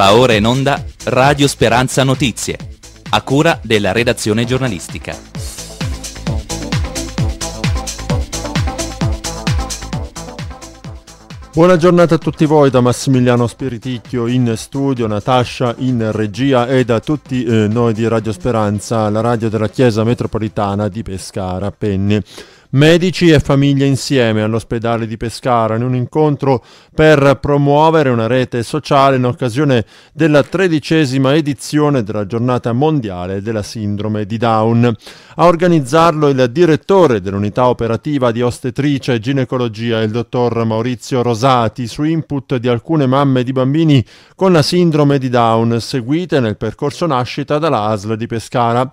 Va ora in onda Radio Speranza Notizie, a cura della redazione giornalistica. Buona giornata a tutti voi da Massimiliano Spiriticchio in studio, Natascia in regia e da tutti eh, noi di Radio Speranza, la radio della Chiesa Metropolitana di Pescara Penne. Medici e famiglie insieme all'ospedale di Pescara in un incontro per promuovere una rete sociale in occasione della tredicesima edizione della giornata mondiale della sindrome di Down. A organizzarlo il direttore dell'unità operativa di ostetricia e ginecologia, il dottor Maurizio Rosati, su input di alcune mamme di bambini con la sindrome di Down seguite nel percorso nascita dall'ASL di Pescara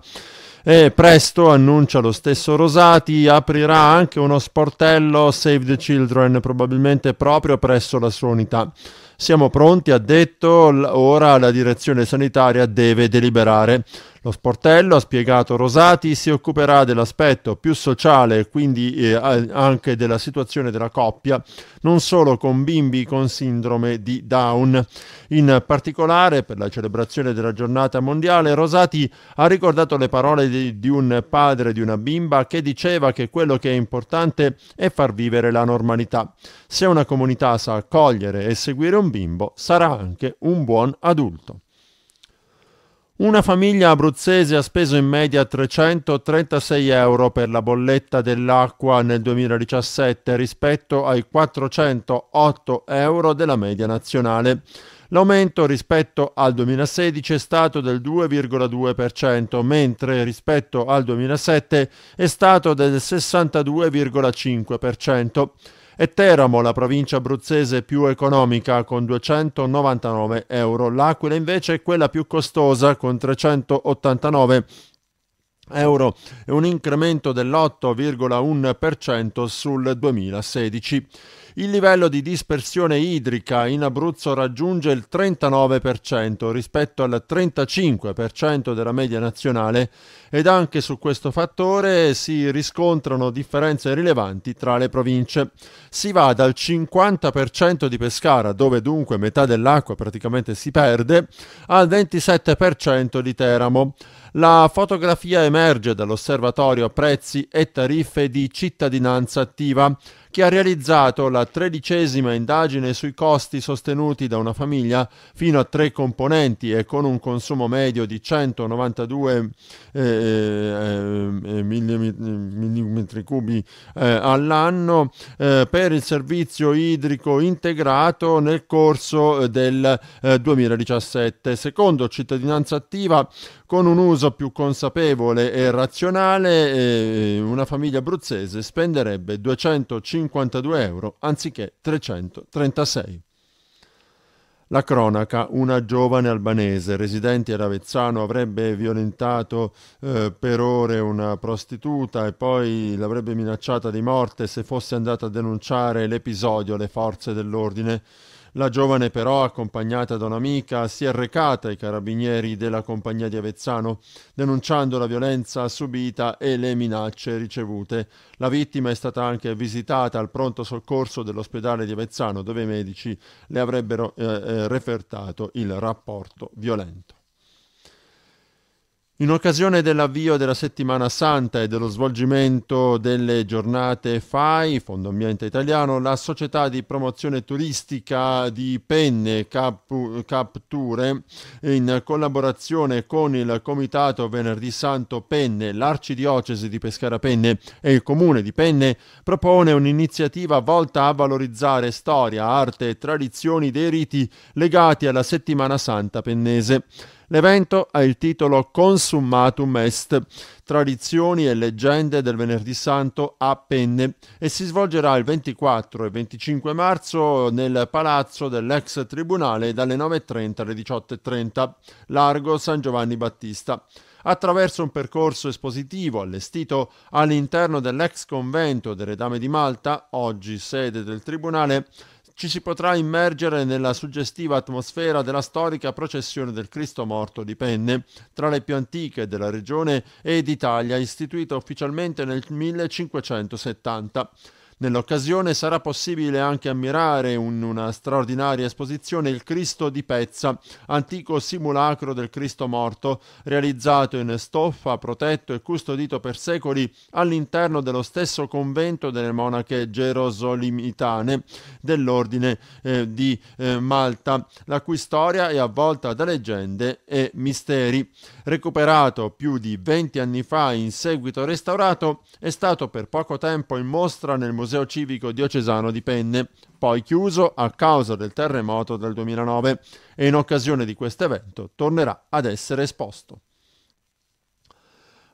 e presto, annuncia lo stesso Rosati, aprirà anche uno sportello Save the Children, probabilmente proprio presso la sua unità. Siamo pronti, ha detto, ora la direzione sanitaria deve deliberare. Lo sportello, ha spiegato Rosati, si occuperà dell'aspetto più sociale e quindi eh, anche della situazione della coppia, non solo con bimbi con sindrome di Down. In particolare, per la celebrazione della giornata mondiale, Rosati ha ricordato le parole di, di un padre di una bimba che diceva che quello che è importante è far vivere la normalità. Se una comunità sa accogliere e seguire un bimbo, sarà anche un buon adulto. Una famiglia abruzzese ha speso in media 336 euro per la bolletta dell'acqua nel 2017 rispetto ai 408 euro della media nazionale. L'aumento rispetto al 2016 è stato del 2,2%, mentre rispetto al 2007 è stato del 62,5% e Teramo, la provincia abruzzese più economica con 299 euro. L'Aquila invece è quella più costosa con 389 euro e un incremento dell'8,1% sul 2016. Il livello di dispersione idrica in Abruzzo raggiunge il 39% rispetto al 35% della media nazionale ed anche su questo fattore si riscontrano differenze rilevanti tra le province. Si va dal 50% di Pescara, dove dunque metà dell'acqua praticamente si perde, al 27% di Teramo. La fotografia emerge dall'osservatorio prezzi e tariffe di cittadinanza attiva che ha realizzato la tredicesima indagine sui costi sostenuti da una famiglia fino a tre componenti e con un consumo medio di 192 eh, eh, eh millimetri cubi eh, all'anno eh, per il servizio idrico integrato nel corso eh, del 2017. Secondo Cittadinanza Attiva, con un uso più consapevole e razionale eh, una famiglia abruzzese spenderebbe 252 euro anziché 336. La cronaca, una giovane albanese residente ad Avezzano avrebbe violentato eh, per ore una prostituta e poi l'avrebbe minacciata di morte se fosse andata a denunciare l'episodio alle forze dell'ordine. La giovane però, accompagnata da un'amica, si è recata ai carabinieri della compagnia di Avezzano, denunciando la violenza subita e le minacce ricevute. La vittima è stata anche visitata al pronto soccorso dell'ospedale di Avezzano, dove i medici le avrebbero eh, eh refertato il rapporto violento. In occasione dell'avvio della settimana santa e dello svolgimento delle giornate FAI, Fondo Ambiente Italiano, la società di promozione turistica di Penne Cap, Capture, in collaborazione con il Comitato Venerdì Santo Penne, l'Arcidiocesi di Pescara Penne e il Comune di Penne, propone un'iniziativa volta a valorizzare storia, arte e tradizioni dei riti legati alla settimana santa pennese. L'evento ha il titolo Consummatum Est, tradizioni e leggende del venerdì santo a Penne e si svolgerà il 24 e 25 marzo nel palazzo dell'ex tribunale dalle 9.30 alle 18.30, largo San Giovanni Battista attraverso un percorso espositivo allestito all'interno dell'ex convento del Redame di Malta, oggi sede del Tribunale, ci si potrà immergere nella suggestiva atmosfera della storica processione del Cristo morto di Penne, tra le più antiche della regione e d'Italia, istituita ufficialmente nel 1570. Nell'occasione sarà possibile anche ammirare in una straordinaria esposizione il Cristo di Pezza, antico simulacro del Cristo morto, realizzato in stoffa, protetto e custodito per secoli all'interno dello stesso convento delle monache gerosolimitane dell'ordine eh, di eh, Malta, la cui storia è avvolta da leggende e misteri. Recuperato più di 20 anni fa in seguito restaurato, è stato per poco tempo in mostra nel Museo Museo Civico Diocesano di Penne, poi chiuso a causa del terremoto del 2009 e in occasione di questo evento tornerà ad essere esposto.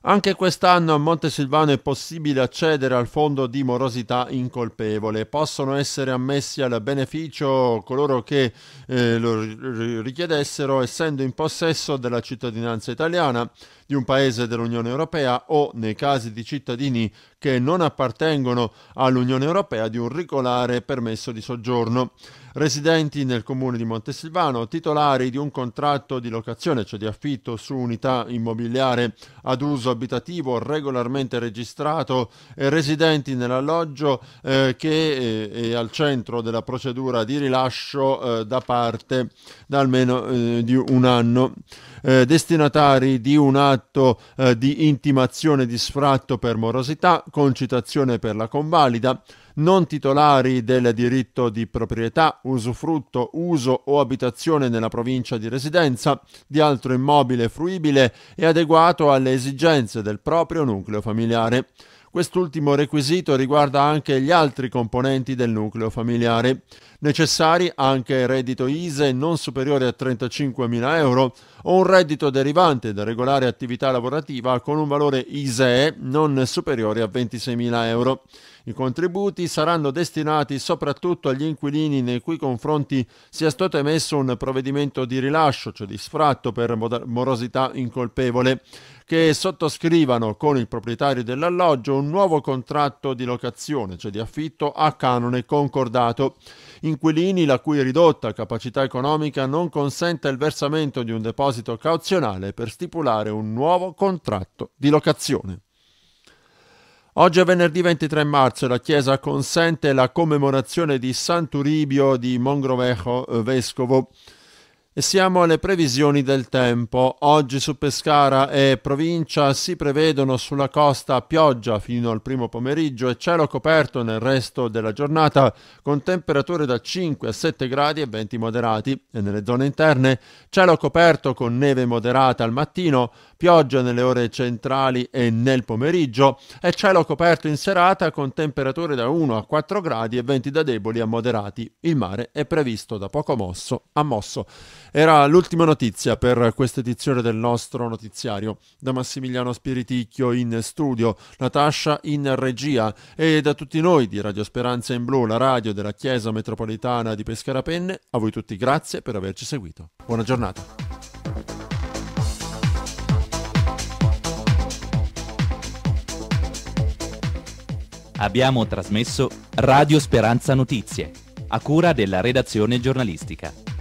Anche quest'anno a Montesilvano è possibile accedere al fondo di morosità incolpevole. Possono essere ammessi al beneficio coloro che eh, lo richiedessero essendo in possesso della cittadinanza italiana, di un paese dell'Unione Europea o, nei casi di cittadini che non appartengono all'Unione Europea di un regolare permesso di soggiorno. Residenti nel comune di Montesilvano, titolari di un contratto di locazione, cioè di affitto su unità immobiliare ad uso abitativo regolarmente registrato, e residenti nell'alloggio eh, che è, eh, è, al centro della procedura di rilascio eh, da parte da almeno eh, di un anno. Eh, destinatari di un atto eh, di intimazione di sfratto per morosità, concitazione per la convalida, non titolari del diritto di proprietà, usufrutto, uso o abitazione nella provincia di residenza di altro immobile fruibile e adeguato alle esigenze del proprio nucleo familiare. Quest'ultimo requisito riguarda anche gli altri componenti del nucleo familiare necessari anche reddito ISE non superiore a 35.000 euro o un reddito derivante da regolare attività lavorativa con un valore ISEE non superiore a 26.000 euro. I contributi saranno destinati soprattutto agli inquilini nei cui confronti sia stato emesso un provvedimento di rilascio, cioè di sfratto per morosità incolpevole, che sottoscrivano con il proprietario dell'alloggio un nuovo contratto di locazione, cioè di affitto a canone concordato. In inquilini la cui ridotta capacità economica non consente il versamento di un deposito cauzionale per stipulare un nuovo contratto di locazione. Oggi è venerdì 23 marzo e la Chiesa consente la commemorazione di San Turibio di Mongrovejo, eh, vescovo. E siamo alle previsioni del tempo. Oggi su Pescara e provincia si prevedono sulla costa pioggia fino al primo pomeriggio e cielo coperto nel resto della giornata con temperature da 5 a 7 gradi e venti moderati e nelle zone interne cielo coperto con neve moderata al mattino, pioggia nelle ore centrali e nel pomeriggio e cielo coperto in serata con temperature da 1 a 4 gradi e venti da deboli a moderati. Il mare è previsto da poco mosso a mosso. Era l'ultima notizia per questa edizione del nostro notiziario. Da Massimiliano Spiriticchio in studio, Natascia in regia e da tutti noi di Radio Speranza in Blu, la radio della Chiesa Metropolitana di Penne, a voi tutti grazie per averci seguito. Buona giornata. Abbiamo trasmesso Radio Speranza Notizie, a cura della redazione giornalistica.